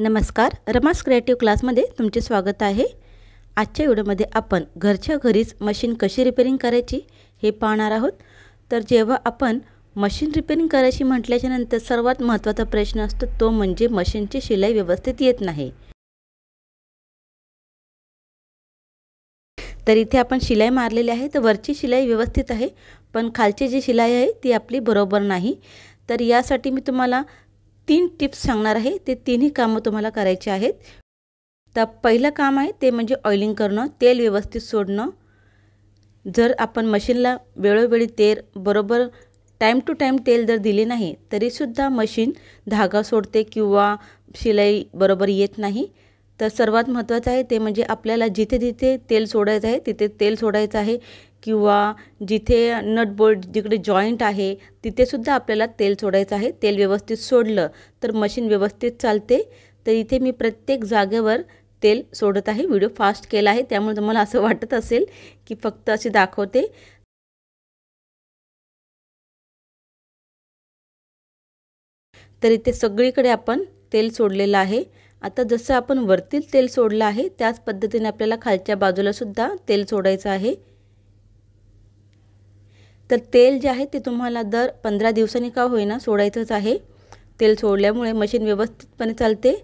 नमस्कार रमास क्रिएटिव्ह क्लासमध्ये तुमचे स्वागत आहे आजच्या व्हिडिओमध्ये आपण घरच्या घरीच मशीन कशी रिपेरिंग करायची हे पाहणार आहोत तर जेव्हा आपण मशीन रिपेरिंग करायची म्हटल्याच्यानंतर सर्वात महत्त्वाचा प्रश्न असतो तो म्हणजे मशीनची शिलाई व्यवस्थित येत नाही तर इथे आपण शिलाई मारलेली आहे तर वरची शिलाई व्यवस्थित आहे पण खालची जी शिलाई आहे ती आपली बरोबर नाही तर यासाठी मी तुम्हाला तीन टिप्स सांगणार आहे ते तिन्ही कामं तुम्हाला करायचे आहेत तर पहिलं काम आहे ते म्हणजे ऑइलिंग करणं तेल व्यवस्थित सोडणं जर आपण मशीनला वेळोवेळी तेल बरोबर टाईम टू टाईम तेल जर दिले नाही तरीसुद्धा मशीन धागा सोडते किंवा शिलाई बरोबर येत नाही तर सर्वात महत्त्वाचं आहे ते म्हणजे आपल्याला जिथे जिथे तेल सोडायचं आहे तिथे तेल सोडायचं आहे किंवा जिथे नटबोल्ट जिकडे जॉईंट आहे तिथेसुद्धा आपल्याला तेल सोडायचं आहे तेल व्यवस्थित सोडलं तर मशीन व्यवस्थित चालते तर इथे मी प्रत्येक जागेवर तेल सोडत आहे व्हिडिओ फास्ट केला आहे त्यामुळे तुम्हाला असं वाटत असेल की फक्त असे दाखवते तर इथे सगळीकडे आपण तेल सोडलेलं आहे आता जसं आपण वरतील तेल सोडलं आहे त्याच पद्धतीने आपल्याला खालच्या बाजूलासुद्धा तेल सोडायचं आहे तर तेल जे आहे ते तुम्हाला दर पंधरा दिवसांनी का होईना सोडायचंच आहे तेल सोडल्यामुळे मशीन व्यवस्थितपणे चालते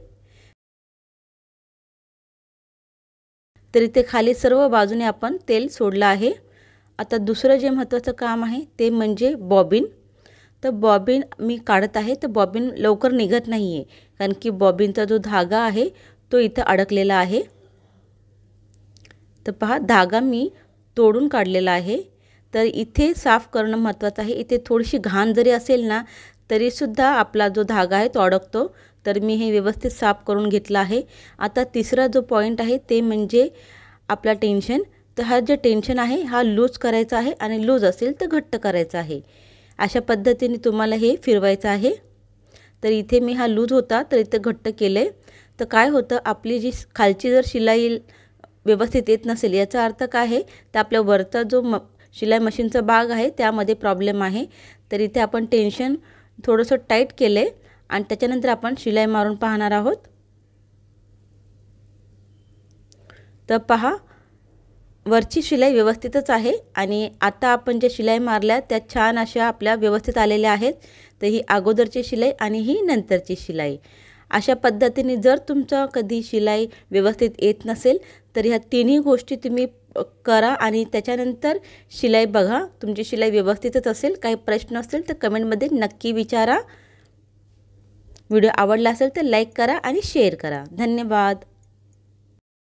तर इथे खाली सर्व बाजूने आपण तेल सोडलं आहे आता दुसरं जे महत्त्वाचं काम आहे ते म्हणजे बॉबिन तर बॉबिन मी काढत आहे तर बॉबिन लवकर निघत नाही आहे कारण की बॉबिनचा जो धागा आहे तो इथं अडकलेला आहे तर पहा धागा मी तोडून काढलेला आहे तर इथे साफ करणं महत्त्वाचं आहे इथे थोडीशी घाण जरी असेल ना तरीसुद्धा आपला जो धागा आहे तो अडकतो तर मी हे व्यवस्थित साफ करून घेतलं आहे आता तिसरा जो पॉईंट आहे ते म्हणजे आपला टेन्शन तर हा जे टेन्शन आहे हा लूज करायचा आहे आणि लूज असेल तर घट्ट करायचा आहे अशा पद्धतीने तुम्हाला हे फिरवायचं आहे तर इथे मी हा लूज होता तर इथे घट्ट केलं तर काय होतं आपली जी खालची जर शिलाई व्यवस्थित येत नसेल याचा अर्थ काय आहे तर आपल्या वरचा जो म शिलाई मशीनचा भाग आहे त्यामध्ये प्रॉब्लेम आहे तर इथे आपण टेन्शन थोडंसं टाईट केलं आहे आणि त्याच्यानंतर आपण शिलाई मारून पाहणार आहोत तर पहा वरची शिलाई व्यवस्थितच आहे आणि आता आपण ज्या शिलाई मारल्या त्या छान अशा आपल्या व्यवस्थित आलेल्या आहेत तर ही अगोदरची शिलाई आणि ही नंतरची शिलाई अशा पद्धतीने जर तुमचं कधी शिलाई व्यवस्थित येत नसेल तर ह्या तिन्ही गोष्टी तुम्ही करा आणि त्याच्यानंतर शिलाई बघा तुमची शिलाई व्यवस्थितच असेल काही प्रश्न असतील तर कमेंटमध्ये नक्की विचारा व्हिडिओ आवडला असेल तर लाईक करा आणि शेअर करा धन्यवाद